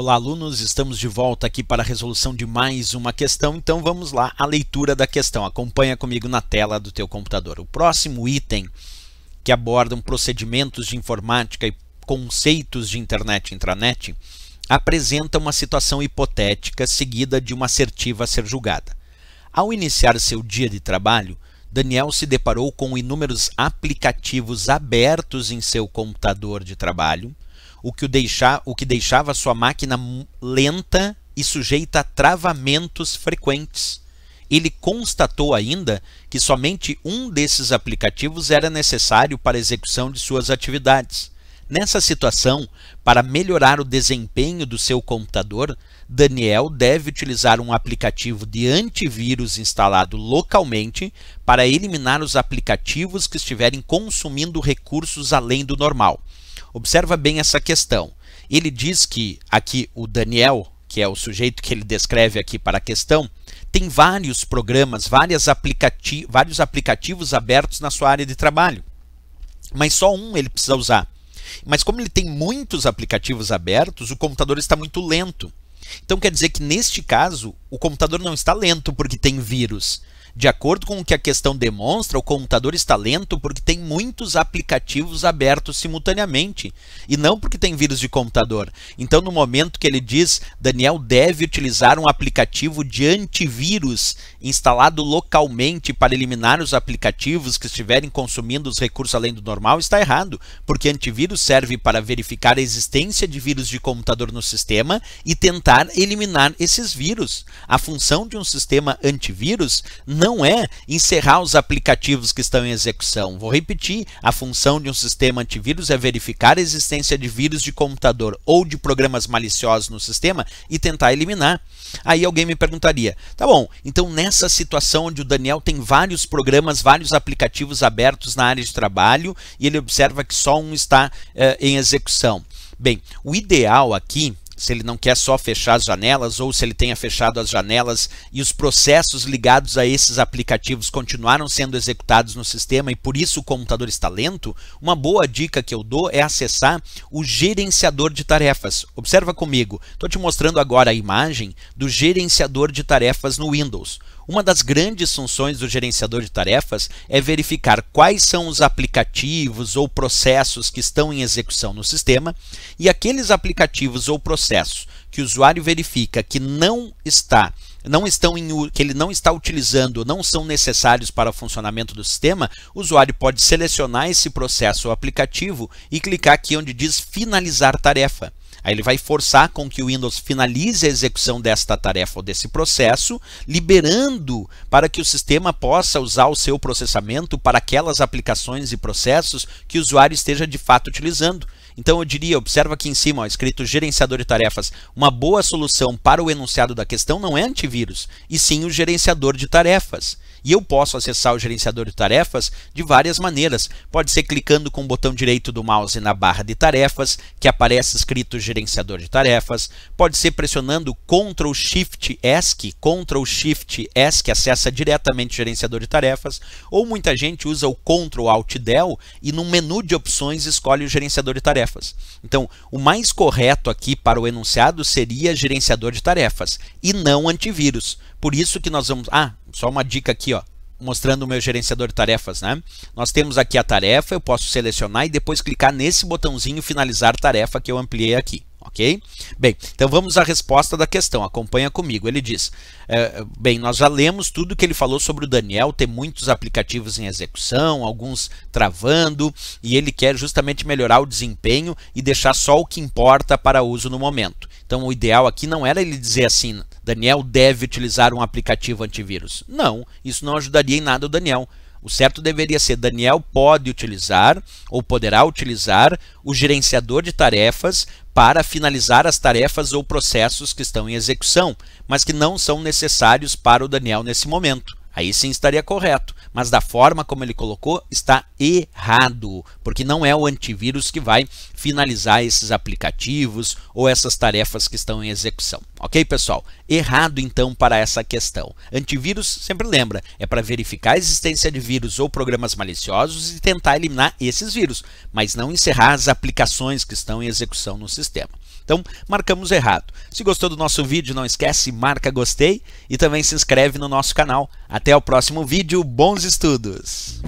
Olá, alunos, estamos de volta aqui para a resolução de mais uma questão, então vamos lá à leitura da questão. Acompanha comigo na tela do teu computador. O próximo item que abordam procedimentos de informática e conceitos de internet e intranet apresenta uma situação hipotética seguida de uma assertiva a ser julgada. Ao iniciar seu dia de trabalho, Daniel se deparou com inúmeros aplicativos abertos em seu computador de trabalho o que, o, deixa, o que deixava sua máquina lenta e sujeita a travamentos frequentes. Ele constatou ainda que somente um desses aplicativos era necessário para a execução de suas atividades. Nessa situação, para melhorar o desempenho do seu computador, Daniel deve utilizar um aplicativo de antivírus instalado localmente para eliminar os aplicativos que estiverem consumindo recursos além do normal. Observa bem essa questão. Ele diz que aqui o Daniel, que é o sujeito que ele descreve aqui para a questão, tem vários programas, várias aplicati vários aplicativos abertos na sua área de trabalho. Mas só um ele precisa usar. Mas como ele tem muitos aplicativos abertos, o computador está muito lento. Então quer dizer que neste caso, o computador não está lento porque tem vírus. De acordo com o que a questão demonstra, o computador está lento porque tem muitos aplicativos abertos simultaneamente e não porque tem vírus de computador. Então, no momento que ele diz, Daniel deve utilizar um aplicativo de antivírus instalado localmente para eliminar os aplicativos que estiverem consumindo os recursos além do normal, está errado, porque antivírus serve para verificar a existência de vírus de computador no sistema e tentar eliminar esses vírus. A função de um sistema antivírus não não é encerrar os aplicativos que estão em execução. Vou repetir, a função de um sistema antivírus é verificar a existência de vírus de computador ou de programas maliciosos no sistema e tentar eliminar. Aí alguém me perguntaria, tá bom, então nessa situação onde o Daniel tem vários programas, vários aplicativos abertos na área de trabalho e ele observa que só um está eh, em execução. Bem, o ideal aqui se ele não quer só fechar as janelas ou se ele tenha fechado as janelas e os processos ligados a esses aplicativos continuaram sendo executados no sistema e por isso o computador está lento, uma boa dica que eu dou é acessar o gerenciador de tarefas. Observa comigo, estou te mostrando agora a imagem do gerenciador de tarefas no Windows. Uma das grandes funções do gerenciador de tarefas é verificar quais são os aplicativos ou processos que estão em execução no sistema e aqueles aplicativos ou processos que o usuário verifica que não está não estão em, que ele não está utilizando, não são necessários para o funcionamento do sistema, o usuário pode selecionar esse processo ou aplicativo e clicar aqui onde diz finalizar tarefa. Aí ele vai forçar com que o Windows finalize a execução desta tarefa ou desse processo, liberando para que o sistema possa usar o seu processamento para aquelas aplicações e processos que o usuário esteja de fato utilizando. Então eu diria, observa aqui em cima, ó, escrito gerenciador de tarefas, uma boa solução para o enunciado da questão não é antivírus, e sim o gerenciador de tarefas. E eu posso acessar o gerenciador de tarefas de várias maneiras. Pode ser clicando com o botão direito do mouse na barra de tarefas, que aparece escrito gerenciador de tarefas. Pode ser pressionando Ctrl Shift ESC, Ctrl Shift ESC acessa diretamente o gerenciador de tarefas, ou muita gente usa o Ctrl Alt Del e no menu de opções escolhe o gerenciador de tarefas tarefas. Então, o mais correto aqui para o enunciado seria gerenciador de tarefas e não antivírus. Por isso que nós vamos... Ah, só uma dica aqui, ó, mostrando o meu gerenciador de tarefas. Né? Nós temos aqui a tarefa, eu posso selecionar e depois clicar nesse botãozinho finalizar tarefa que eu ampliei aqui ok? Bem, então vamos à resposta da questão, acompanha comigo. Ele diz, é, bem, nós já lemos tudo que ele falou sobre o Daniel ter muitos aplicativos em execução, alguns travando, e ele quer justamente melhorar o desempenho e deixar só o que importa para uso no momento. Então o ideal aqui não era ele dizer assim, Daniel deve utilizar um aplicativo antivírus. Não, isso não ajudaria em nada o Daniel. O certo deveria ser Daniel pode utilizar ou poderá utilizar o gerenciador de tarefas para finalizar as tarefas ou processos que estão em execução, mas que não são necessários para o Daniel nesse momento. Aí sim estaria correto, mas da forma como ele colocou, está errado, porque não é o antivírus que vai finalizar esses aplicativos ou essas tarefas que estão em execução. Ok, pessoal? Errado então para essa questão. Antivírus, sempre lembra, é para verificar a existência de vírus ou programas maliciosos e tentar eliminar esses vírus, mas não encerrar as aplicações que estão em execução no sistema. Então, marcamos errado. Se gostou do nosso vídeo, não esquece, marca gostei e também se inscreve no nosso canal. Até o próximo vídeo, bons estudos!